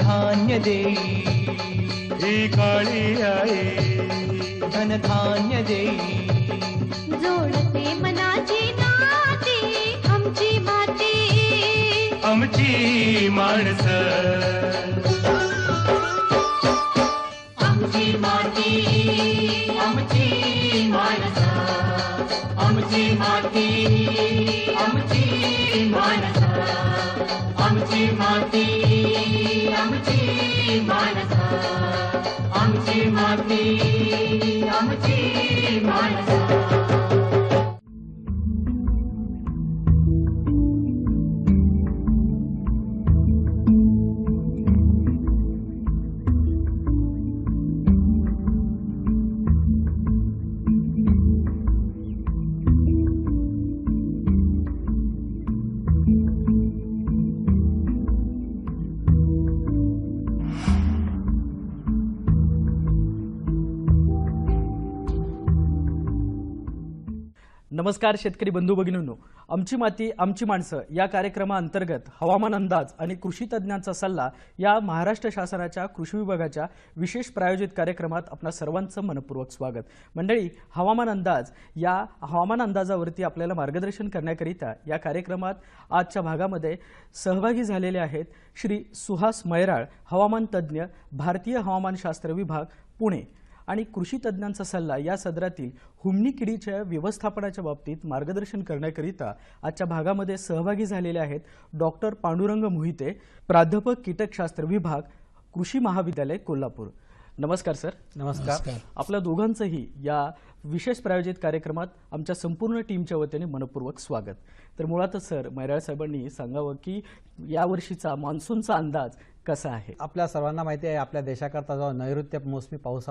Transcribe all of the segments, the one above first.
धान्य देई ही काळी आई धनधान्य देई जोडते मनाची नाती आमची माती आमची माणसं आमची माती आमची माणसं आमची माती आमची माणस आमची माती माणसा आमची माती आमची माणसा नमस्कार शेतकरी बंधू भगिनींनो आमची माती आमची माणसं या कार्यक्रमाअंतर्गत हवामान अंदाज आणि कृषी तज्ज्ञांचा सल्ला या महाराष्ट्र शासनाच्या कृषी विभागाच्या विशेष प्रायोजित कार्यक्रमात आपणा सर्वांचं मनपूर्वक स्वागत मंडळी हवामान अंदाज या हवामान अंदाजावरती आपल्याला मार्गदर्शन करण्याकरिता या कार्यक्रमात आजच्या भागामध्ये सहभागी झालेले आहेत श्री सुहास मैराळ हवामान तज्ज्ञ भारतीय हवामानशास्त्र विभाग पुणे आणि कृषी तज्ज्ञांचा सल्ला या सदरातील हुमणी किडीच्या व्यवस्थापनाच्या बाबतीत मार्गदर्शन करण्याकरिता आजच्या भागामध्ये सहभागी झालेले आहेत डॉक्टर पांडुरंग मोहिते प्राध्यापक कीटकशास्त्र विभाग कृषी महाविद्यालय कोल्हापूर नमस्कार सर नमस्कार आपल्या दोघांचंही या विशेष प्रायोजित कार्यक्रमात आमच्या संपूर्ण टीमच्या वतीने मनपूर्वक स्वागत तर मुळातच सर मैराळ साहेबांनी सांगावं की यावर्षीचा मान्सूनचा अंदाज कसा आहे आपल्या सर्वांना माहिती आहे आपल्या देशाकरता जो नैऋत्य मोसमी पाऊस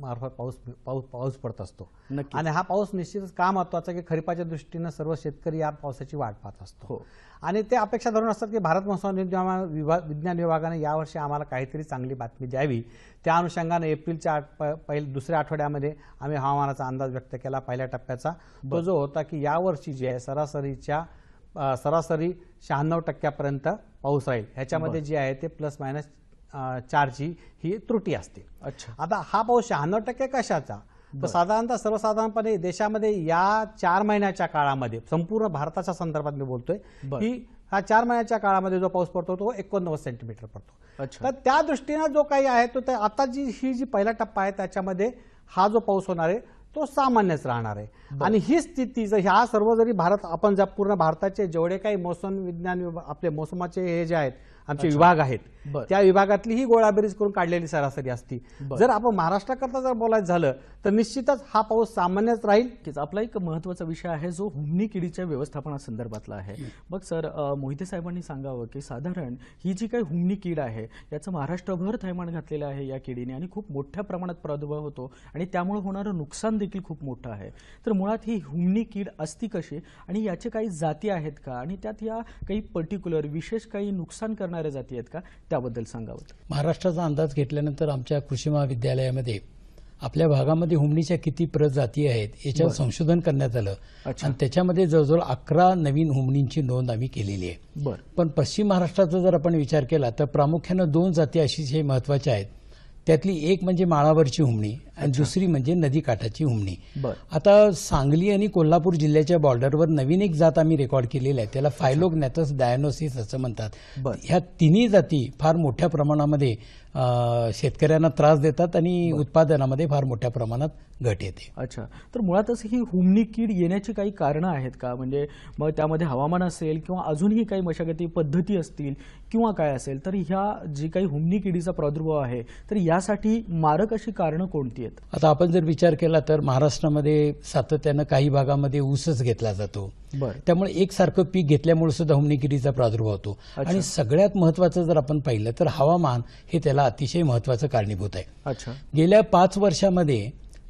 मार्फत पाऊस पाऊस पाऊस पडत असतो आणि हा पाऊस निश्चितच का महत्वाचा की खरीपाच्या दृष्टीनं सर्व शेतकरी या पावसाची वाट पाहत असतो हो. आणि ते अपेक्षा धरून असतात की भारत महोत्सव विभाग विज्ञान विभागाने यावर्षी आम्हाला काहीतरी चांगली बातमी द्यावी त्या अनुषंगाने एप्रिलच्या पहिले दुसऱ्या आठवड्यामध्ये आम्ही हवामानाचा अंदाज व्यक्त केला पहिल्या टप्प्याचा तो जो होता की यावर्षी जे आहे सरासरीच्या सरासरी शहाण्णव टक्क्यापर्यंत पाऊस राहील ह्याच्यामध्ये जे आहे ते प्लस मायनस चारची ही त्रुटी असते अच्छा आता हा पाऊस शहाण्णव टक्के कशाचा साधारणतः सर्वसाधारणपणे देशामध्ये या चार महिन्याच्या काळामध्ये संपूर्ण भारताच्या संदर्भात मी बोलतोय की हा चार महिन्याच्या काळामध्ये जो पाऊस पडतो तो एकोणनव्वद सेंटीमीटर पडतो तर त्या दृष्टीनं जो काही आहे तो आता जी ही जी पहिला टप्पा आहे त्याच्यामध्ये हा जो पाऊस होणार आहे तो सामान्यच राहणार आहे आणि ही स्थिती जर ह्या सर्व जरी भारत आपण ज्या पूर्ण भारताचे जेवढे काही मौसम विज्ञान आपले मोसमाचे हे जे आहेत आमचे विभाग आहेत त्या विभागातली ही गोळाबेरीज करून काढलेली सरासरी असती जर आपण महाराष्ट्राकरता जर बोलायचं झालं तर निश्चितच हा पाऊस सामान्यच राहील की आपला एक महत्वाचा विषय आहे जो हुमनी किडीच्या व्यवस्थापना संदर्भातला आहे मग सर मोहिते साहेबांनी सांगावं की साधारण ही जी काही हुमनी कीड आहे याचं महाराष्ट्रभर थैमान घातलेलं आहे या किडीने आणि खूप मोठ्या प्रमाणात प्रादुर्भाव होतो आणि त्यामुळे होणारं नुकसान देखील खूप मोठा आहे तर मुळात ही हुमणी कीड असती कशी आणि याचे काही जाती आहेत का आणि त्यात या काही पर्टिक्युलर विशेष काही नुकसान करणाऱ्या जाती आहेत का त्याबद्दल सांगावं महाराष्ट्राचा अंदाज घेतल्यानंतर आमच्या कृषी महाविद्यालयामध्ये आपल्या भागामध्ये हुमणीच्या किती प्रजाती आहेत याच्यावर संशोधन करण्यात आलं आणि त्याच्यामध्ये जवळजवळ अकरा नवीन हुमणींची नोंद आम्ही केलेली आहे पण पश्चिम महाराष्ट्राचा जर आपण विचार केला तर प्रामुख्यानं दोन जाती अशी हे महत्वाच्या आहेत त्यातली एक म्हणजे माळावरची हुमणी आणि दुसरी म्हणजे नदीकाठाची हुमणी आता सांगली आणि कोल्हापूर जिल्ह्याच्या बॉर्डरवर नवीन एक जात आम्ही रेकॉर्ड केलेली आहे त्याला फायलोग नॅथस डायनोसिस असं म्हणतात ह्या तिन्ही जाती फार मोठ्या प्रमाणामध्ये शेतकऱ्यांना त्रास देतात आणि उत्पादनामध्ये फार मोठ्या प्रमाणात घट येते अच्छा तर मुळातच ही हुमणी कीड येण्याची काही कारणं आहेत का म्हणजे मग त्यामध्ये हवामान असेल किंवा अजूनही काही मशागती पद्धती असतील किंवा काय असेल तर ह्या जी काही हुमणी किडीचा प्रादुर्भाव आहे तर यासाठी मारक अशी कारणं कोणती आहेत आता आपण जर विचार केला तर महाराष्ट्रामध्ये सातत्यानं काही भागामध्ये ऊसच घेतला जातो त्यामुळे एकसारखं पीक घेतल्यामुळे सुद्धा हुमणीगिरीचा प्रादुर्भाव होतो आणि सगळ्यात महत्वाचं जर आपण पाहिलं तर हवामान हे त्याला अतिशय महत्वाचं कारणीभूत आहे गेल्या पाच वर्षामध्ये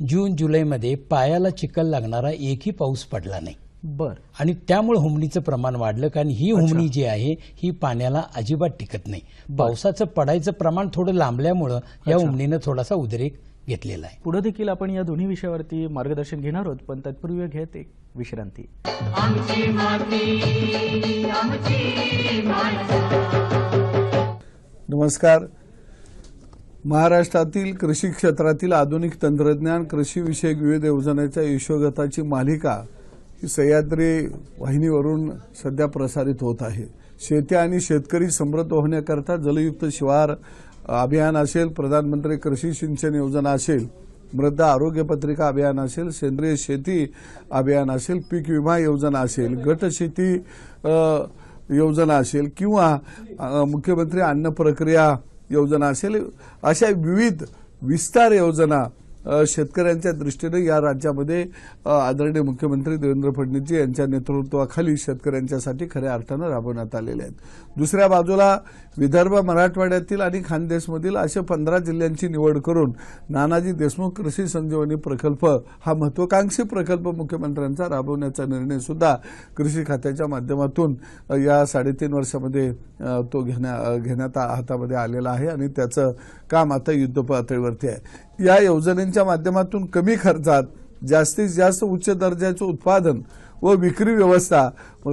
जून जुलैमध्ये पायाला चिकल लागणारा एकही पाऊस पडला नाही बर आणि त्यामुळे हुमणीचं प्रमाण वाढलं कारण ही हुमणी जी आहे ही पाण्याला अजिबात टिकत नाही पावसाचं पडायचं प्रमाण थोडं लांबल्यामुळं या हुमणीनं थोडासा उद्रेक घेतलेला आहे पुढे देखील आपण या दोन्ही विषयावरती मार्गदर्शन घेणार आहोत पण तत्पूर्वी घेत एक विश्रांती नमस्कार महाराष्ट्रातील कृषी क्षेत्रातील आधुनिक तंत्रज्ञान कृषी कृषीविषयक विविध योजनेच्या यशोगताची मालिका ही सह्याद्री वाहिनीवरून सध्या प्रसारित होत आहे शेती आणि शेतकरी समृद्ध होण्याकरता जलयुक्त शिवार अभियान असेल प्रधानमंत्री कृषी सिंचन योजना असेल मृदा आरोग्य पत्रिका अभियान असेल सेंद्रिय शेती अभियान असेल पीक विमा योजना असेल गट शेती योजना असेल किंवा मुख्यमंत्री अन्न प्रक्रिया योजना असेल अशा विविध विस्तार योजना शेतकऱ्यांच्या दृष्टीने या राज्यामध्ये आदरणीय मुख्यमंत्री देवेंद्र फडणवीस यांच्या नेतृत्वाखाली शेतकऱ्यांच्यासाठी खऱ्या अर्थानं राबवण्यात आलेल्या आहेत दुसऱ्या बाजूला विदर्भ मराठवाड्यातील आणि खानदेशमधील असे पंधरा जिल्ह्यांची निवड करून नानाजी देशमुख कृषी संजीवनी प्रकल्प हा महत्वाकांक्षी प्रकल्प मुख्यमंत्र्यांचा राबवण्याचा निर्णय सुद्धा कृषी खात्याच्या माध्यमातून या साडेतीन वर्षामध्ये तो घेण्या घेण्यात हातामध्ये आलेला आहे आणि त्याचं काम आता युद्धपातळीवरती आहे या योजनेच्या माध्यमातून कमी खर्चात जास्तीत जास्त उच्च दर्जाचं उत्पादन व विक्री व्यवस्था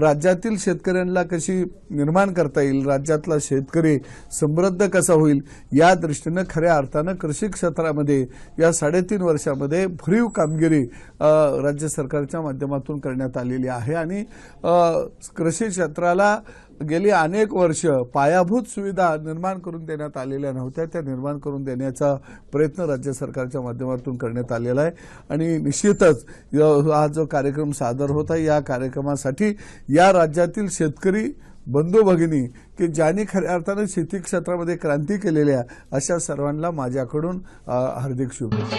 राज्यातील शेतकऱ्यांना कशी निर्माण करता येईल राज्यातला शेतकरी समृद्ध कसा होईल या दृष्टीनं खऱ्या अर्थानं कृषी क्षेत्रामध्ये या साडेतीन वर्षामध्ये भरीव कामगिरी राज्य सरकारच्या माध्यमातून करण्यात आलेली आहे आणि कृषी क्षेत्राला गेली अनेक वर्ष पायाभूत सुविधा निर्माण करून देण्यात आलेल्या नव्हत्या त्या निर्माण करून देण्याचा प्रयत्न राज्य सरकारच्या माध्यमातून करण्यात आलेला आहे आणि निश्चितच हा जो कार्यक्रम सादर होता या कार्यक्रमासाठी या राज्यातील शेतकरी बंधू भगिनी की ज्यांनी खऱ्या अर्थानं शेती क्षेत्रामध्ये क्रांती केलेल्या अशा सर्वांना माझ्याकडून हार्दिक शुभेच्छा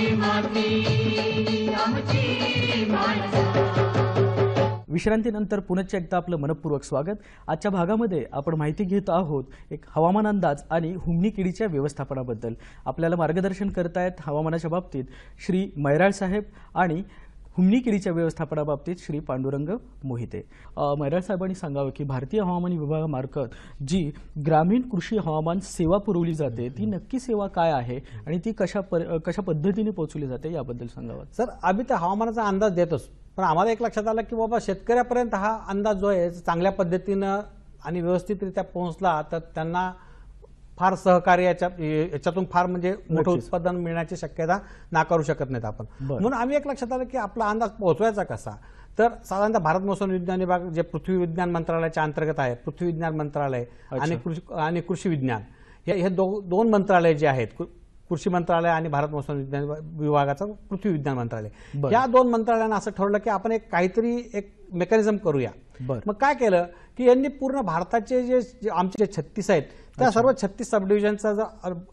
विश्रांतीनंतर पुनश्च एकदा आपलं मनपूर्वक स्वागत आजच्या भागामध्ये आपण माहिती घेत आहोत एक हवामान अंदाज आणि हुमणी किडीच्या व्यवस्थापनाबद्दल आपल्याला मार्गदर्शन करतायत हवामानाच्या बाबतीत श्री मैराळ साहेब आणि हुमणी किडीच्या व्यवस्थापनाबाबतीत श्री पांडुरंग मोहिते मैराळ साहेबांनी सांगावं की भारतीय हवामान विभागामार्फत जी ग्रामीण कृषी हवामान सेवा पुरवली जाते ती नक्की सेवा काय आहे आणि ती कशा पर कशा पद्धतीने पोहोचवली जाते याबद्दल सांगावं सर आम्ही त्या हवामानाचा अंदाज देत असतो पण आम्हाला एक लक्षात आलं की बाबा शेतकऱ्यापर्यंत हा अंदाज जो आहे चांगल्या पद्धतीनं आणि व्यवस्थितरित्या पोहोचला तर त्यांना फार सहकार्य याच्यातून फार म्हणजे मोठं उत्पादन मिळण्याची शक्यता नाकारू शकत नाहीत आपण म्हणून आम्ही एक लक्षात आलं की आपला अंदाज पोहोचवायचा कसा तर साधारणतः भारत मौसम विज्ञान विभाग जे पृथ्वी विज्ञान मंत्रालयाच्या अंतर्गत आहे पृथ्वी विज्ञान मंत्रालय आणि कृषी आणि कृषी विज्ञान हे हे दो दोन मंत्रालय जे आहेत कृषी मंत्रालय आणि भारत मौसम विज्ञान विभागाचं पृथ्वी विज्ञान मंत्रालय या दोन मंत्रालयानं असं ठरवलं की आपण एक काहीतरी एक मेकॅनिझम करूया मग काय केलं की यांनी पूर्ण भारताचे जे आमचे जे छत्तीस आहेत त्या सर्व छत्तीस सब डिव्हिजनचा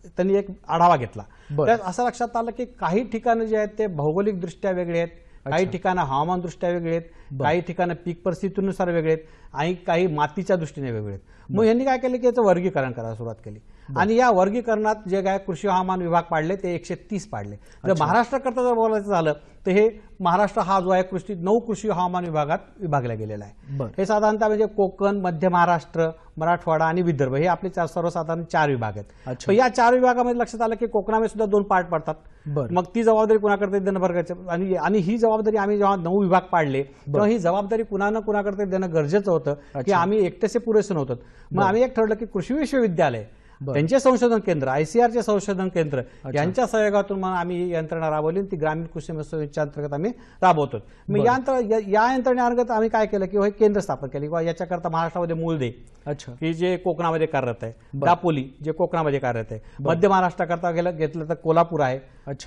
त्यांनी एक आढावा घेतला त्यात असं लक्षात आलं की काही ठिकाणं जे आहेत ते भौगोलिकदृष्ट्या वेगळे आहेत काही ठिकाणं हवामान दृष्ट्या वेगळे आहेत काही ठिकाणं पीक परिस्थितीनुसार वेगळे आहेत आणि काही मातीच्या दृष्टीने वेगळे आहेत मग यांनी काय केलं की याचं वर्गीकरण करायला सुरुवात केली आणि या वर्गीकरणात जे काय कृषी हवामान विभाग पाडले ते एकशे तीस पाडले जर महाराष्ट्राकरता जर बोलायचं झालं तर हे महाराष्ट्र हा जो आहे कृषी नऊ कृषी हवामान विभागात विभागला गेलेला आहे हे साधारणतः म्हणजे कोकण मध्य महाराष्ट्र मराठवाडा आणि विदर्भ हे आपले चार सर्वसाधारण चार विभाग आहेत या चार विभागामध्ये लक्षात आलं की कोकणामध्ये सुद्धा दोन पार्ट पडतात मग ती जबाबदारी कुणाकडे देणं आणि आणि ही जबाबदारी आम्ही जेव्हा नऊ विभाग पाडले तेव्हा ही जबाबदारी कुणा कुणाकडे देणं गरजेचं होतं की आम्ही एकटेसे पुरेसे नव्हतं मग आम्ही एक ठरलं की कृषी विश्वविद्यालय त्यांचे संशोधन केंद्र आयसीआरचे संशोधन केंद्र यांच्या सहयोगातून आम्ही यंत्रणा राबवली ती ग्रामीण कृषी अंतर्गत आम्ही राबवतो मग या या यंत्रणेअंतर्गत आम्ही काय केलं किंवा हो, हे केंद्र स्थापन केले किंवा याच्याकरता महाराष्ट्रामध्ये दे अच्छा की जे कोकणामध्ये कार्यरत आहे दापोली जे कोकणामध्ये कार्यरत आहे मध्य महाराष्ट्राकरता गेलं घेतलं तर कोल्हापूर आहे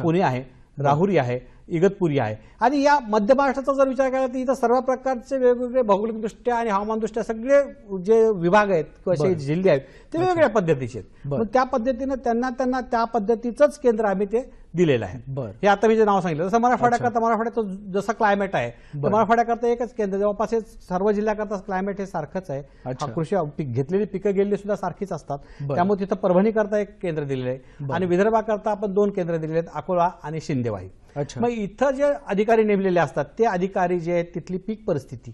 पुणे आहे राहुरी आहे इगतपुरी आहे आणि या मध्य महाराष्ट्राचा जर विचार केला तर इथं सर्व प्रकारचे वेगवेगळे भौगोलिकदृष्ट्या आणि हवामानदृष्ट्या सगळे जे विभाग आहेत किंवा असे जिल्हे आहेत ते वेगवेगळ्या पद्धतीचे आहेत पण त्या पद्धतीनं त्यांना त्यांना त्या पद्धतीचंच केंद्र आम्ही ते दिलेलं आहे हे आता मी जे नाव सांगितलं जसं मराठवाड्याकरता मराठवाड्याचं जसं क्लायमेट आहे मराठवाड्याकरता एकच केंद्र जवळपास सर्व जिल्ह्याकरता क्लायमेट हे सारखंच आहे कृषी पीक घेतलेली पिकं गेलेली सुद्धा सारखीच असतात त्यामुळे तिथं करता एक केंद्र दिलेलं आहे आणि विदर्भाकरता आपण दोन केंद्र दिलेले आहेत अकोला आणि शिंदेवाही मग इथं जे अधिकारी नेमलेले असतात ते अधिकारी जे आहेत तिथली पीक परिस्थिती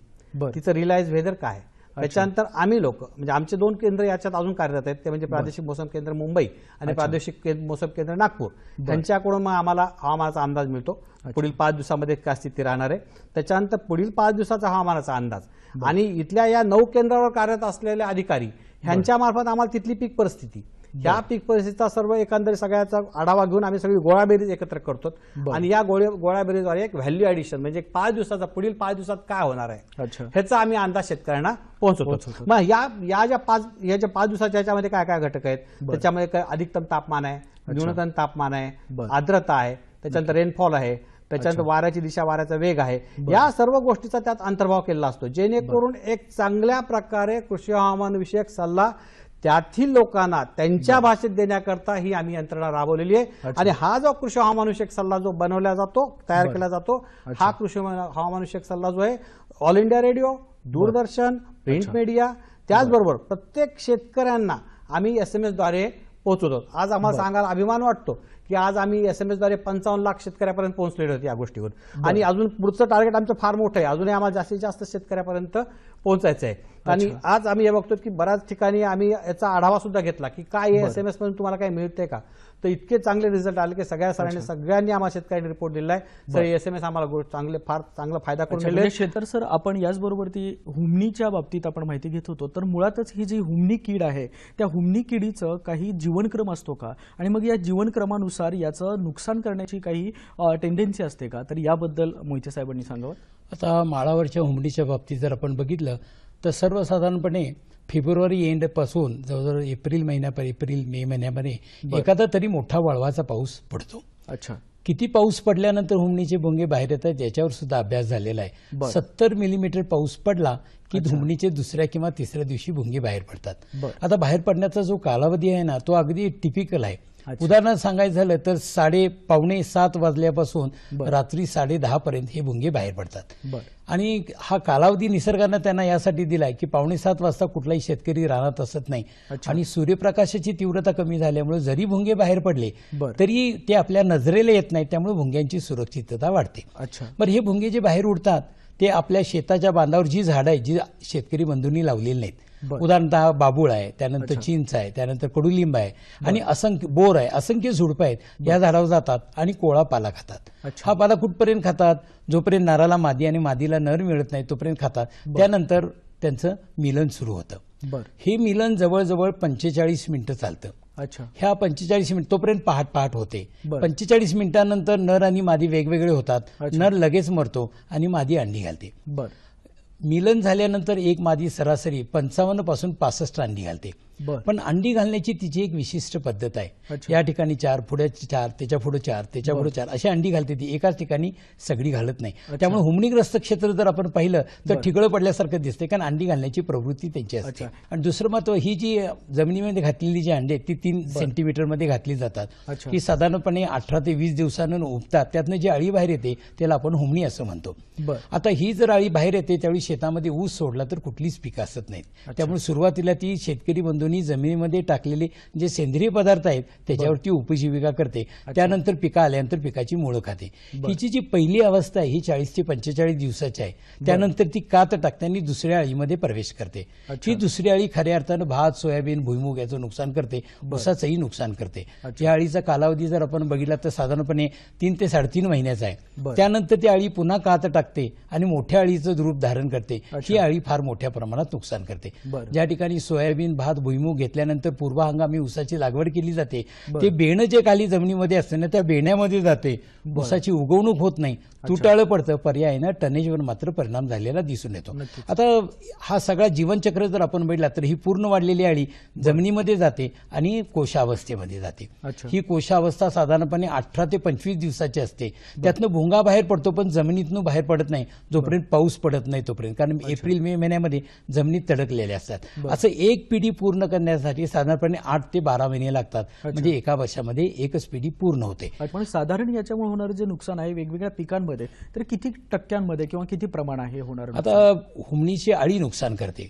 तिचं रिलायन्स वेदर काय त्याच्यानंतर आम्ही लोक म्हणजे आमचे दोन केंद्र याच्यात अजून कार्यरत आहेत ते म्हणजे प्रादेशिक मोसम केंद्र मुंबई आणि प्रादेशिक मोसम केंद्र नागपूर त्यांच्याकडून मग आम्हाला हवामानाचा अंदाज मिळतो पुढील पाच दिवसामध्ये काय स्थिती राहणार आहे त्याच्यानंतर पुढील पाच दिवसाचा हवामानाचा अंदाज आणि इथल्या या नऊ केंद्रावर कार्यरत असलेले अधिकारी ह्यांच्या मार्फत आम्हाला तिथली पीक परिस्थिती ह्या पीक परिस्थितीचा सर्व एकंदरीत सगळ्याचा आढावा घेऊन आम्ही सगळी गोळाबेरीज एकत्र करतो आणि या गोळ्या गोळाबेरीजद्वारे एक व्हॅल्यू ऍडिशन म्हणजे पाच दिवसाचा पुढील पाच दिवसात काय होणार आहे ह्याचा आम्ही अंदाज शेतकऱ्यांना पोहोचवतो मग या या ज्या पाच या ज्या पाच दिवसाच्या याच्यामध्ये काय काय घटक आहेत त्याच्यामध्ये अधिकतम तापमान आहे न्यूनतम तापमान आहे आर्द्रता आहे त्याच्यानंतर रेनफॉल आहे त्याच्यानंतर वाऱ्याची दिशा वाऱ्याचा वेग आहे या सर्व गोष्टीचा त्यात अंतर्भाव केलेला असतो जेणेकरून एक चांगल्या प्रकारे कृषी हवामान विषयक सल्ला त्यातील लोकांना त्यांच्या भाषेत देण्याकरता ही आम्ही यंत्रणा राबवलेली आहे आणि हा जो कृषी हवामानुषयक सल्ला जो बनवला जातो तयार केला जातो हा कृषी हवामानुषयक सल्ला जो आहे all India radio Doordarshan print media त्याचबरोबर प्रत्येक शेतकऱ्यांना आम्ही एस एम एस द्वारे पोहोचवतो आज आम्हाला सांगायला अभिमान वाटतो की आज आम्ही एस एम पंचावन्न लाख शेतकऱ्यापर्यंत पोहोचलेले होते या गोष्टीवर आणि अजून पुढचं टार्गेट आमचं फार मोठं आहे अजूनही आम्हाला जास्तीत जास्त शेतकऱ्यापर्यंत पोहोचायचं आहे आणि आज आम्ही हे बघतो की बऱ्याच ठिकाणी आम्ही याचा आढावा सुद्धा घेतला की काय एस एम एस मधून तुम्हाला काय मिळतंय का तर इतके चांगले रिझल्ट आले की सगळ्या सरांनी सगळ्यांनी आम्हाला शेतकऱ्यांनी रिपोर्ट दिलाय आहे सर एस एम एस आम्हाला चांगले फार चांगला फायदा करून दिले म्हणजे सर आपण याचबरोबर ती हुमणीच्या बाबतीत आपण माहिती घेत होतो तर मुळातच ही जी हुमणी कीड आहे त्या हुमणी किडीचं काही जीवनक्रम असतो का आणि मग या जीवनक्रमानुसार याचं नुकसान करण्याची काही टेंडेन्सी असते का तर याबद्दल मोहिते साहेबांनी सांगावं आता माळावरच्या हुमणीच्या बाबतीत जर आपण बघितलं तर सर्वसाधारणपणे फेब्रुवारी एंड पासून जवळजवळ एप्रिल महिन्या एप्रिल मे महिन्यामध्ये एखादा तरी मोठा वळवाचा पाऊस पडतो अच्छा किती पाऊस पडल्यानंतर हुमणीचे भोंगे बाहेर येतात ज्याच्यावर सुद्धा अभ्यास झालेला आहे सत्तर मिलीमीटर पाऊस पडला की धुमणीचे दुसऱ्या किंवा तिसऱ्या दिवशी भोंगे बाहेर पडतात आता बाहेर पडण्याचा जो कालावधी आहे ना तो अगदी टिपिकल आहे उदाहरण सांगायचं झालं तर साडे पावणे सात वाजल्यापासून रात्री साडे दहा पर्यंत हे भुंगे बाहेर पडतात आणि हा कालावधी निसर्गानं त्यांना यासाठी दिलाय की पावणे सात वाजता कुठलाही शेतकरी राहत असत नाही आणि सूर्यप्रकाशाची तीव्रता कमी झाल्यामुळे जरी भुंगे बाहेर पडले तरी ते आपल्या नजरेला येत नाही त्यामुळे भुंग्यांची सुरक्षितता वाढते बरं हे भुंगे जे बाहेर उडतात ते आपल्या शेताच्या बांधावर जी झाडं आहेत जी शेतकरी बंधूंनी लावलेली नाहीत उदाहरणतः बाबूळ आहे त्यानंतर चिंच आहे त्यानंतर कडुलिंब आहे आणि असंख्य बोर आहे असंख्य झुडप आहेत या झाडावर जातात आणि कोळा पाला खातात हा पाला कुठपर्यंत खातात जोपर्यंत नराला मादी आणि मादीला नर मिळत नाही तोपर्यंत खातात त्यानंतर त्यांचं मिलन सुरू होतं हे मिलन जवळजवळ पंचेचाळीस मिनिटं चालतं अच्छा ह्या पंचेचाळीस मिनिट तोपर्यंत पहाट पहाट होते पंचेचाळीस मिनिटांनंतर नर आणि मादी वेगवेगळे होतात नर लगेच मरतो आणि मादी अंडी घालते बरं मिलन झाल्यानंतर एक मादी सरासरी पंचावन्नपासून पासष्ट रान निघालते पण अंडी घालण्याची तिची एक विशिष्ट पद्धत आहे या ठिकाणी चार पुढे चार त्याच्या पुढे चार त्याच्या पुढे चार अशी अंडी घालते ती एकाच ठिकाणी सगळी घालत नाही त्यामुळे हुमणीग्रस्त क्षेत्र जर आपण पाहिलं तर ठिकळ पडल्यासारखं दिसते कारण अंडी घालण्याची प्रवृत्ती त्यांची असते आणि दुसरं महत्व ही जी जमिनीमध्ये घातलेली जी अंडी आहेत ती तीन सेंटीमीटरमध्ये घातली जातात ती साधारणपणे अठरा ते वीस दिवसानं उपतात त्यातनं जी अळी बाहेर येते त्याला आपण हुमणी असं म्हणतो आता ही जर अळी बाहेर येते त्यावेळी शेतामध्ये ऊस सोडला तर कुठलीच पिकं असत नाहीत त्यामुळे सुरुवातीला ती शेतकरी बंधू दोन्ही जमिनीमध्ये टाकलेले जे सेंद्रिय पदार्थ आहेत त्याच्यावरती उपजीविका करते त्यानंतर पिका आल्यानंतर पिकाची मुळं खाते हिची जी पहिली अवस्था आहे ही चाळीस ते पंचेचाळीस दिवसाची आहे त्यानंतर ती कात टाकताना दुसऱ्या अळीमध्ये प्रवेश करते ही दुसरी अळी खऱ्या अर्थानं भात सोयाबीन भुईमुग याचं नुकसान करते ऊसाचंही नुकसान करते या अळीचा कालावधी जर आपण बघितला तर साधारणपणे तीन ते साडेतीन महिन्याचा आहे त्यानंतर ती अळी पुन्हा कात टाकते आणि मोठ्या अळीचं रूप धारण करते ही अळी फार मोठ्या प्रमाणात नुकसान करते ज्या ठिकाणी सोयाबीन भात भुईमुग भुईमूग घेतल्यानंतर पूर्व हंगामी ऊसाची लागवड केली जाते ते बेणं जे खाली जमिनीमध्ये असते ना त्या बेण्यामध्ये जाते ऊसाची उगवणूक होत नाही तुटाळं पडतं ना टनेजवर मात्र परिणाम झालेला दिसून येतो आता हा सगळा जीवनचक्र जर आपण बघितला तर ही पूर्ण वाढलेली आळी जमिनीमध्ये जाते आणि कोशावस्थेमध्ये जाते ही कोशावस्था साधारणपणे अठरा ते पंचवीस दिवसाची असते त्यातनं भुंगा बाहेर पडतो पण जमिनीतून बाहेर पडत नाही जोपर्यंत पाऊस पडत नाही तोपर्यंत कारण एप्रिल मे महिन्यामध्ये जमिनीत तडकलेल्या असतात असं एक पिढी पूर्ण करण्यासाठी साधारणपणे आठ ते बारा महिने लागतात म्हणजे एका वर्षामध्ये एकच पिढी पूर्ण होते पण साधारण याच्यामुळे होणारं जे नुकसान आहे वेगवेगळ्या पिकांमध्ये तर किती टक्क्यांमध्ये किंवा किती प्रमाण आहे होणार आता हुमणीची अळी नुकसान करते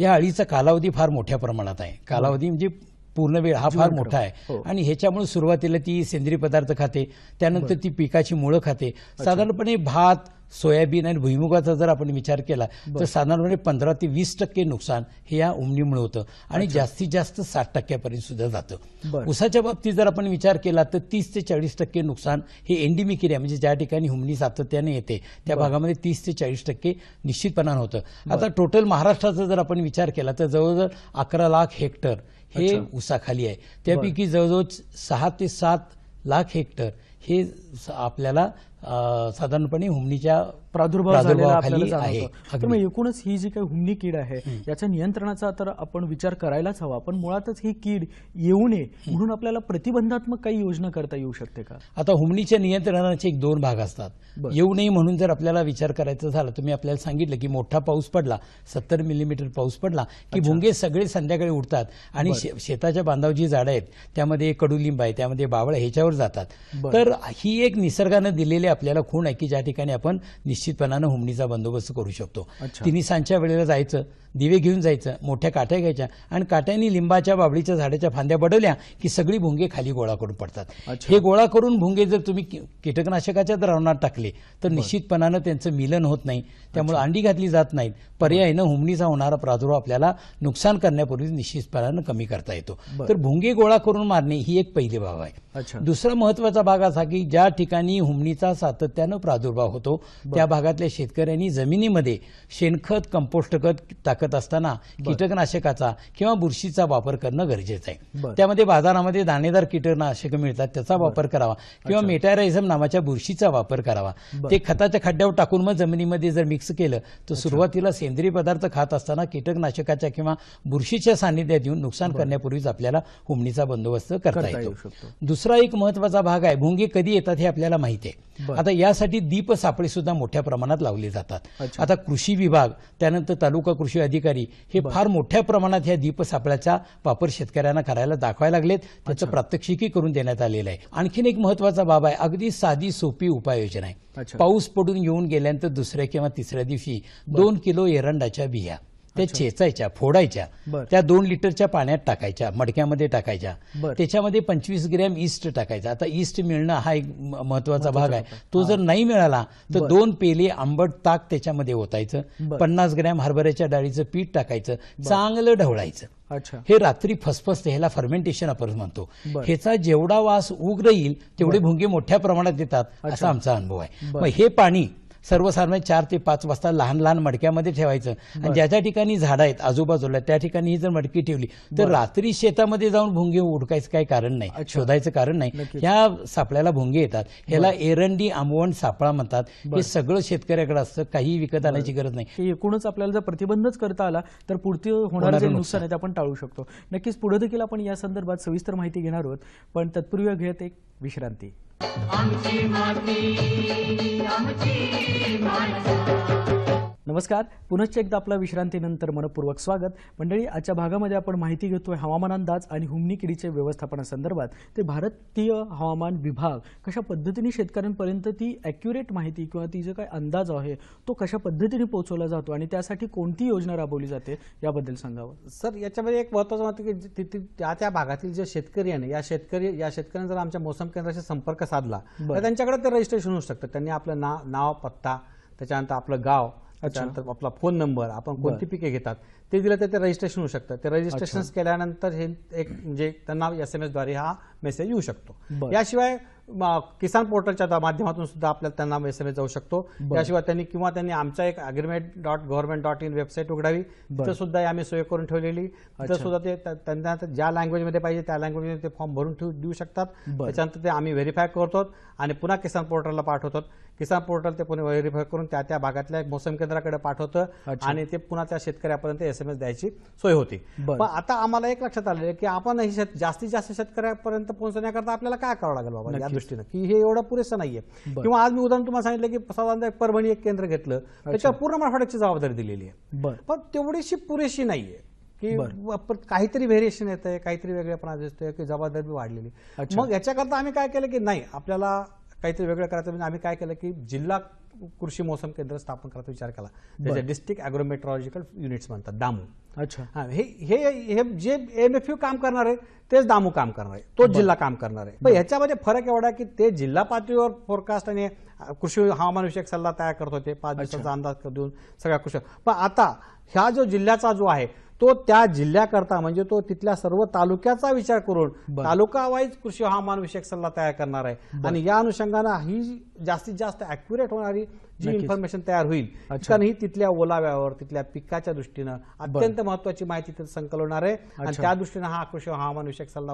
या अळीचा कालावधी फार मोठ्या प्रमाणात आहे कालावधी हो. म्हणजे पूर्ण वेळ हा फार मोठा आहे हो. आणि ह्याच्यामुळे सुरुवातीला ती सेंद्रिय पदार्थ खाते त्यानंतर ती पिकाची मुळं खाते साधारणपणे भात सोयाबीन आणि भुईमुगाचा जर आपण विचार केला तर साधारणपणे पंधरा ते वीस टक्के नुकसान हे या उमनीमुळे होतं आणि जास्तीत जास्त साठ टक्क्यापर्यंत सुद्धा जातं उसाच्या बाबतीत जर आपण विचार केला तर तीस ते चाळीस टक्के नुकसान हे एनडीमिक एरिया म्हणजे ज्या ठिकाणी हुमणी सातत्याने येते त्या भागामध्ये तीस ते चाळीस टक्के निश्चितपणानं होतं आता टोटल महाराष्ट्राचा जर आपण विचार केला तर जवळजवळ अकरा लाख हेक्टर हे उसाखाली आहे त्यापैकी जवळजवळ सहा ते सात लाख हेक्टर हे आपल्याला साधारणपणे हुमणीच्या प्रादुर्भाव झालेला आपल्याला जाणवतो त्यामुळे एकूणच ही जी काही हुमणी कीड आहे याच्या नियंत्रणाचा तर आपण विचार करायलाच हवा पण मुळातच ही कीड येऊ नये म्हणून आपल्याला प्रतिबंधात्मक काही योजना करता येऊ शकते का आता हुमणीच्या नियंत्रणाचे एक दोन भाग असतात येऊ नये म्हणून जर आपल्याला विचार करायचा झाला तुम्ही आपल्याला सांगितलं की मोठा पाऊस पडला सत्तर मिलीमीटर पाऊस पडला की भुंगे सगळे संध्याकाळी उडतात आणि शेताच्या बांधाव जी झाडं आहेत त्यामध्ये कडुलिंब आहे त्यामध्ये बावळ ह्याच्यावर जातात तर ही एक निसर्गानं दिलेली आपल्याला खूण आहे की ज्या ठिकाणी आपण निश्चितपणानं हुमणीचा बंदोबस्त करू शकतो तिन्ही सांच्या वेळेला जायचं दिवे घेऊन जायचं मोठ्या काट्या घ्यायच्या आणि काट्यांनी लिंबाच्या बाबळीच्या झाडाच्या फांद्या बडवल्या की सगळी भुंगे खाली गोळा करून पडतात हे गोळा करून भुंगे जर तुम्ही कीटकनाशकाच्या द्रावणात टाकले तर निश्चितपणानं त्यांचं मिलन होत नाही त्यामुळे अंडी घातली जात नाहीत पर्यायनं हुमणीचा होणारा प्रादुर्भाव आपल्याला नुकसान करण्यापूर्वी निश्चितपणानं कमी करता येतो तर भुंगे गोळा करून मारणे ही एक पहिली बाब आहे दुसरा महत्वाचा भाग असा की ज्या ठिकाणी हुमणीचा सातत्यानं प्रादुर्भाव होतो त्या भागातल्या शेतकऱ्यांनी जमिनीमध्ये शेणखत कंपोस्ट खत टाकत असताना कीटकनाशकाचा किंवा बुरशीचा वापर करणं गरजेचं आहे त्यामध्ये बाजारामध्ये दाणेदार कीटकनाशक मिळतात त्याचा वापर करावा किंवा मेटारायझम नावाच्या बुरशीचा वापर करावा ते खताच्या खड्ड्यावर टाकून मग जमिनीमध्ये जर मिक्स केलं तर सुरुवातीला सेंद्रिय पदार्थ खात असताना कीटकनाशकाच्या किंवा बुरशीच्या सानिध्यात येऊन नुकसान करण्यापूर्वीच आपल्याला हुमणीचा बंदोबस्त करता येतो दुसरा एक महत्वाचा भाग आहे भुंगे कधी येतात हे आपल्याला माहिती आहे आता यासाठी दीप सापळी सुद्धा मोठ्या मोठ्या प्रमाणात लावले जातात आता कृषी विभाग त्यानंतर तालुका कृषी अधिकारी हे फार मोठ्या प्रमाणात ह्या सापळ्याचा वापर शेतकऱ्यांना करायला दाखवायला लागलेत त्याचं प्रात्यक्षिकी करून देण्यात आलेलं आहे आणखीन एक महत्वाचा बाब आहे अगदी साधी सोपी उपाययोजना आहे पाऊस पडून येऊन गेल्यानंतर दुसऱ्या किंवा तिसऱ्या दिवशी दोन किलो एरंडाच्या बिया त्या छेचायच्या फोडायच्या त्या दोन लिटरच्या पाण्यात टाकायच्या मडक्यामध्ये टाकायच्या त्याच्यामध्ये पंचवीस ग्रॅम ईस्ट टाकायचा आता ईस्ट मिळणं हा एक महत्वाचा भाग आहे तो जर नाही मिळाला तर दोन पेले आंबट ताक त्याच्यामध्ये ओतायचं पन्नास ग्रॅम हरभऱ्याच्या डाळीचं पीठ टाकायचं चांगलं ढवळायचं हे रात्री फसफस ह्याला फर्मेंटेशन आपण म्हणतो ह्याचा जेवढा वास उग्र येईल तेवढे भुंगे मोठ्या प्रमाणात येतात असा आमचा अनुभव आहे मग हे पाणी सर्वसाधारण चार ते पाच वाजता लहान लहान मडक्यामध्ये ठेवायचं आणि ज्या ज्या ठिकाणी झाडं आहेत आजूबाजूला त्या ठिकाणी ही जर मडकी ठेवली तर रात्री शेतामध्ये जाऊन भुंगे उडकायचं काही कारण नाही शोधायचं कारण नाही ह्या सापळ्याला भुंगे येतात ह्याला एरंडी आंबवण सापळा म्हणतात हे सगळं शेतकऱ्याकडे असतं काही विकत आणायची गरज नाही एकूणच आपल्याला जर प्रतिबंधच करता आला तर पुढती होणार नुकसान आहे ते आपण टाळू शकतो नक्कीच पुढे देखील आपण या संदर्भात सविस्तर माहिती घेणार आहोत पण तत्पूर्वी घेत एक विश्रांती आमची माती आमची माणसा नमस्कार पुनश्च एकदा आपला विश्रांतीनंतर मनपूर्वक स्वागत मंडळी आजच्या भागामध्ये आपण माहिती घेतोय हवामान अंदाज आणि हुमनी किडीच्या व्यवस्थापनासंदर्भात ते भारतीय हवामान विभाग कशा पद्धतीने शेतकऱ्यांपर्यंत ती ॲक्युरेट माहिती किंवा ती जो काही अंदाज आहे तो कशा पद्धतीने पोहोचवला जातो आणि त्यासाठी कोणती योजना राबवली जाते याबद्दल सांगावं सर याच्यामध्ये एक महत्त्वाचं वाटतं की त्या त्या भागातील जे शेतकरी आहे या शेतकरी या शेतकऱ्यांनी जर आमच्या मोसम केंद्राशी संपर्क साधला तर त्यांच्याकडे ते रजिस्ट्रेशन होऊ शकतं त्यांनी आपलं ना नाव पत्ता त्याच्यानंतर आपलं गाव त्यानंतर आपला फोन नंबर आपण कोणती पिके घेतात ते दिलं तर ते रजिस्ट्रेशन होऊ शकतं ते रजिस्ट्रेशन केल्यानंतर हे एक म्हणजे त्यांना एस एम हा मेसेज येऊ शकतो याशिवाय किसान पोर्टलच्या माध्यमातून सुद्धा आपल्याला त्यांना मेसेज जाऊ शकतो त्याशिवाय त्यांनी किंवा त्यांनी आमचा एक agreement dot government dot in website उघडावी तिथं सुद्धा आम्ही सोय करून ठेवलेली तिथं सुद्धा ते त्यांना ज्या लँग्वेजमध्ये पाहिजे त्या लँग्वेजमध्ये ते फॉर्म भरून ठेवू देऊ शकतात त्याच्यानंतर ते आम्ही व्हेरीफाय करतो आणि पुन्हा किसान पोर्टलला पाठवतो किसान पोर्टल ते पुन्हा व्हेरीफाय करून त्या त्या भागातल्या मोसम केंद्राकडे पाठवतं आणि ते पुन्हा त्या शेतकऱ्यापर्यंत एसएमएस द्यायची सोय होती पण आता आम्हाला एक लक्षात आले की आपण जास्तीत जास्त शेतकऱ्यापर्यंत पोहोचण्याकरता आपल्याला काय करावं लागेल बाबा दृष्टीनं की हे एवढा पुरेसा नाहीये किंवा आज मी उदाहरण तुम्हाला सांगितलं की साधारणतः परभणी एक केंद्र घेतलं त्याच्या पूर्ण मराठवाड्याची जबाबदारी दिलेली आहे पण तेवढीशी पुरेशी नाहीये की काहीतरी व्हेरिएशन येत आहे काहीतरी वेगळेपणा दिसतोय की जबाबदारी वाढलेली मग याच्याकरता आम्ही काय केलं की नाही आपल्याला काहीतरी वेगळं करायचं म्हणजे आम्ही काय केलं की जिल्हा कृषी मोसम केंद्र स्थापन करायचा विचार केला त्याचे डिस्ट्रिक्ट अॅग्रोमेट्रॉलॉजिकल युनिट्स म्हणतात दामू अच्छा हे हे जे एम एफ यू काम करणार आहे तेच दामू काम करणार आहे तोच जिल्हा काम करणार आहे पण ह्याच्यामध्ये फरक एवढा की ते जिल्हा पातळीवर फोरकास्ट आणि कृषी विषयक सल्ला तयार करत होते पाच दिवसाचा अंदाज देऊन सगळ्या कृषी पण आता ह्या जो जिल्ह्याचा जो आहे तो त्या जिल्ह्याकरता म्हणजे तो तिथल्या सर्व तालुक्याचा विचार करून तालुका वाईज कृषी हवामान विषयक सल्ला तयार करणार आहे आणि या अनुषंगानं ही जास्तीत जास्त अॅक्युरेट होणारी जी इन्फॉर्मेशन तयार होईल कारण ही तिथल्या ओलाव्यावर तिथल्या पिकाच्या दृष्टीनं अत्यंत महत्वाची माहिती संकलन होणार आहे आणि त्या दृष्टीनं हा कृषी हवामान विषयक सल्ला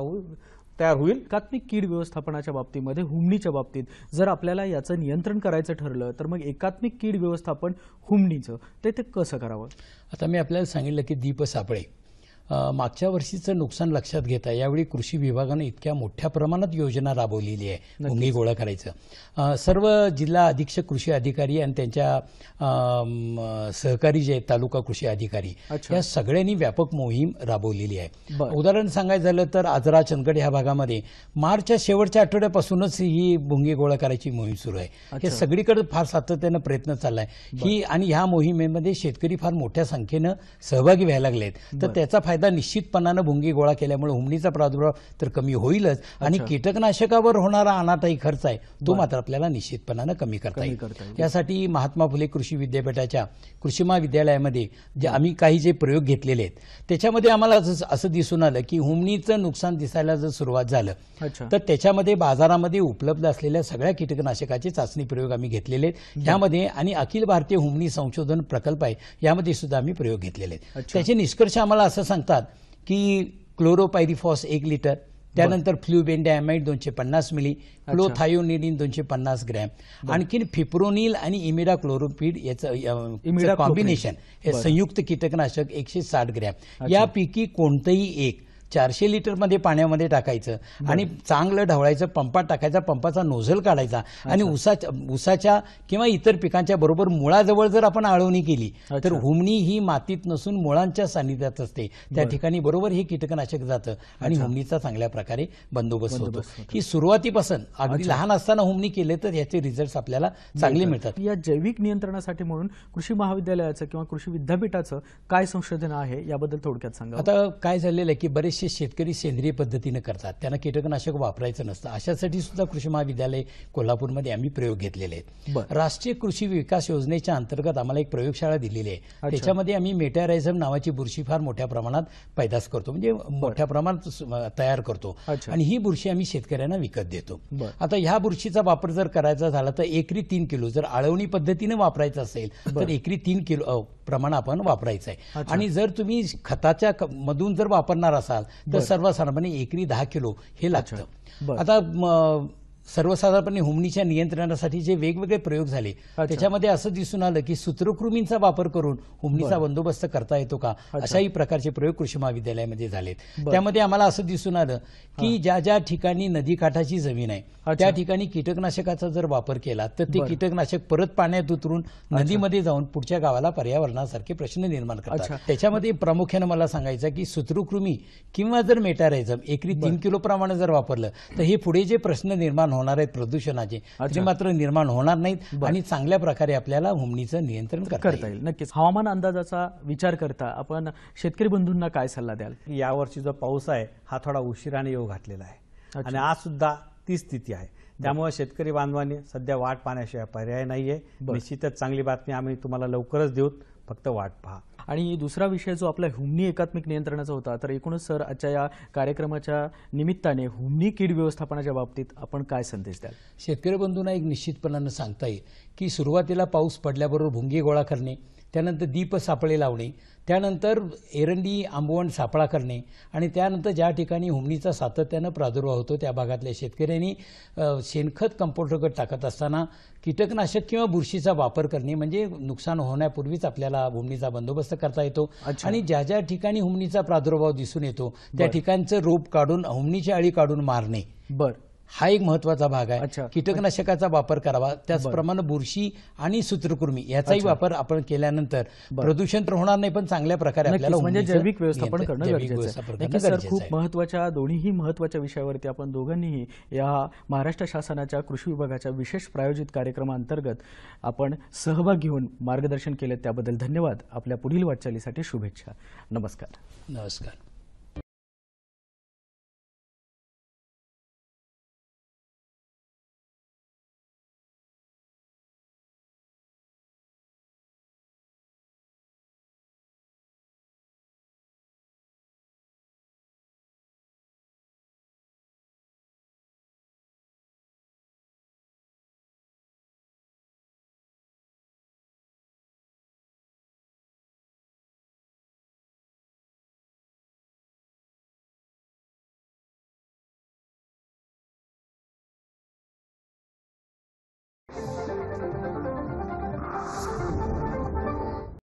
तयार होईल एकात्मिक कीड व्यवस्थापनाच्या बाबतीमध्ये हुमणीच्या बाबतीत जर आपल्याला याचं नियंत्रण करायचं ठरलं तर मग एकात्मिक कीड व्यवस्थापन हुमणीचं ते ते कसं करावं आता मी आपल्याला सांगितलं की दीप सापळे मागच्या वर्षीचं नुकसान लक्षात घेता यावेळी कृषी विभागानं इतक्या मोठ्या प्रमाणात योजना राबवलेली आहे भूमी गोळा करायचं सर्व जिल्हा अधीक्षक कृषी अधिकारी आणि त्यांच्या सहकारी जे आहेत तालुका कृषी अधिकारी या सगळ्यांनी व्यापक मोहीम राबवलेली आहे उदाहरण सांगायचं झालं तर आजरा चंदगड ह्या भागामध्ये मार्चच्या शेवटच्या आठवड्यापासूनच ही भुंगी गोळा करायची मोहीम सुरू आहे हे सगळीकडे फार सातत्यानं प्रयत्न चाललाय ही आणि ह्या मोहिमेमध्ये शेतकरी फार मोठ्या संख्येनं सहभागी व्हायला लागले तर त्याचा फायदा फायदा निश्चितपणानं भुंगी गोळा केल्यामुळे हुमणीचा प्रादुर्भाव तर कमी होईलच आणि कीटकनाशकावर होणारा अनाटाही खर्च आहे तो मात्र आपल्याला निश्चितपणानं कमी करता येईल यासाठी महात्मा फुले कृषी विद्यापीठाच्या कृषी महाविद्यालयामध्ये जे आम्ही काही जे प्रयोग घेतलेले आहेत त्याच्यामध्ये आम्हाला असं दिसून आलं की हुमणीचं नुकसान दिसायला जर सुरुवात झालं तर त्याच्यामध्ये बाजारामध्ये उपलब्ध असलेल्या सगळ्या कीटकनाशकाचे चाचणी प्रयोग आम्ही घेतलेले आहेत यामध्ये आणि अखिल भारतीय हुमणी संशोधन प्रकल्प आहे यामध्ये सुद्धा आम्ही प्रयोग घेतलेले आहेत त्याचे निष्कर्ष आम्हाला असं सांगतात सांगतात की क्लोरोपायरिफॉस एक लिटर त्यानंतर फ्ल्युबेंडायमाइड दोनशे पन्नास मिली क्लोथायोनिडीन दोनशे पन्नास ग्रॅम आणखीन फिप्रोनिल आणि इमिडा क्लोरोपीड याचं कॉम्बिनेशन हे संयुक्त कीटकनाशक एकशे साठ ग्रॅम यापैकी कोणतंही एक चारशे लिटरमध्ये पाण्यामध्ये टाकायचं आणि चांगलं ढवळायचं पंपात टाकायचा पंपाचा नोझल काढायचा आणि उसाच्या उसाच्या किंवा इतर पिकांच्या बरोबर मुळाजवळ जर आपण आळवणी केली तर हुमणी ही मातीत नसून मुळांच्या सानिध्यात असते त्या ठिकाणी बरोबर हे कीटकनाशक जातं आणि हुमणीचा चांगल्या प्रकारे बंदोबस्त होतो ही सुरुवातीपासून अगदी लहान असताना हुमणी केले तर याचे रिझल्ट आपल्याला चांगले मिळतात या जैविक नियंत्रणासाठी म्हणून कृषी महाविद्यालयाचं किंवा कृषी विद्यापीठाचं काय संशोधन आहे याबद्दल थोडक्यात सांगा आता काय झालेलं आहे की बरेच बरेचसे शेतकरी सेंद्रिय पद्धतीनं करतात त्यांना कीटकनाशक वापरायचं नसतं अशासाठी सुद्धा कृषी महाविद्यालय कोल्हापूरमध्ये आम्ही प्रयोग घेतलेले आहेत राष्ट्रीय कृषी विकास योजनेच्या अंतर्गत आम्हाला एक प्रयोगशाळा दिलेली आहे त्याच्यामध्ये आम्ही मेटारायझम नावाची बुरशी फार मोठ्या प्रमाणात पैदास करतो म्हणजे मोठ्या प्रमाणात तयार करतो आणि ही बुरशी आम्ही शेतकऱ्यांना विकत देतो आता ह्या बुरशीचा वापर जर करायचा झाला तर एकरी तीन किलो जर आळवणी पद्धतीने वापरायचं असेल तर एकरी तीन किलो प्रमाण आपण वापरायचं आहे आणि जर तुम्ही खताच्या मधून जर वापरणार असाल तर सर्वसाधारणपणे एकरी दहा किलो हे लागतं आता सर्वसाधारणपणे हुमणीच्या नियंत्रणासाठी जे वेगवेगळे प्रयोग झाले त्याच्यामध्ये असं दिसून आलं की सूत्रकृमींचा वापर करून हुमणीचा बंदोबस्त करता येतो का अशाही प्रकारचे प्रयोग कृषी महाविद्यालयामध्ये झालेत त्यामध्ये आम्हाला असं दिसून आलं की ज्या ज्या ठिकाणी नदीकाठाची जमीन आहे त्या ठिकाणी कीटकनाशकाचा जर वापर केला तर ते कीटकनाशक परत पाण्यात उतरून नदीमध्ये जाऊन पुढच्या गावाला पर्यावरणासारखे प्रश्न निर्माण करतात त्याच्यामध्ये प्रामुख्यानं मला सांगायचं की सूत्रकृमी किंवा जर मेटारायझम एकरी तीन किलो प्रमाणे जर वापरलं तर हे पुढे जे प्रश्न निर्माण होणार आहेत प्रदूषणाचे ते मात्र निर्माण होणार नाहीत आणि चांगल्या प्रकारे आपल्याला हुमणीचं नियंत्रण करता येईल नक्कीच हवामान अंदाजाचा विचार करता आपण शेतकरी बंधूंना काय सल्ला द्याल यावर्षी जो पाऊस आहे हा थोडा उशिराने येऊ घातलेला आहे आणि आज सुद्धा ती स्थिती आहे त्यामुळे शेतकरी बांधवांनी सध्या वाट पाहण्याशिवाय पर्याय नाहीये निश्चितच चांगली बातमी आम्ही तुम्हाला लवकरच देऊत फक्त वाट पहा आणि दुसरा विषय जो आपला हुमनी एकात्मिक नियंत्रणाचा होता तर एकूणच सर आजच्या या कार्यक्रमाच्या निमित्ताने हुमनी कीड व्यवस्थापनाच्या बाबतीत आपण काय संदेश द्याल शेतकरी बंधूंना एक निश्चितपणानं सांगता येईल की सुरुवातीला पाऊस पडल्याबरोबर भुंगी गोळा करणे त्यानंतर दीप सापळे लावणे त्यानंतर एरंडी आंबवण सापळा करणे आणि त्यानंतर ज्या ठिकाणी हुमणीचा सातत्यानं प्रादुर्भाव होतो त्या भागातल्या शेतकऱ्यांनी शेणखत खत टाकत असताना कीटकनाशक किंवा बुरशीचा वापर करणे म्हणजे नुकसान होण्यापूर्वीच आपल्याला हुमणीचा बंदोबस्त करता येतो आणि ज्या ज्या ठिकाणी हुमणीचा प्रादुर्भाव दिसून येतो त्या ठिकाणचं रोप काढून हुमणीची अळी काढून मारणे बरं हा एक महत्वाचा भाग आहे कीटकनाशकाचा वापर करावा त्याचप्रमाणे बुरशी आणि सूत्रकृमी याचाही वापर आपण केल्यानंतर प्रदूषण तर होणार नाही पण चांगल्या प्रकारे म्हणजे जैविक व्यवस्थापन करणं गरजेचं आहे खूप महत्वाच्या दोन्हीही महत्वाच्या विषयावरती आपण दोघांनीही या महाराष्ट्र शासनाच्या कृषी विभागाच्या विशेष प्रायोजित कार्यक्रमाअंतर्गत आपण सहभाग घेऊन मार्गदर्शन केलं त्याबद्दल धन्यवाद आपल्या पुढील वाटचालीसाठी शुभेच्छा नमस्कार नमस्कार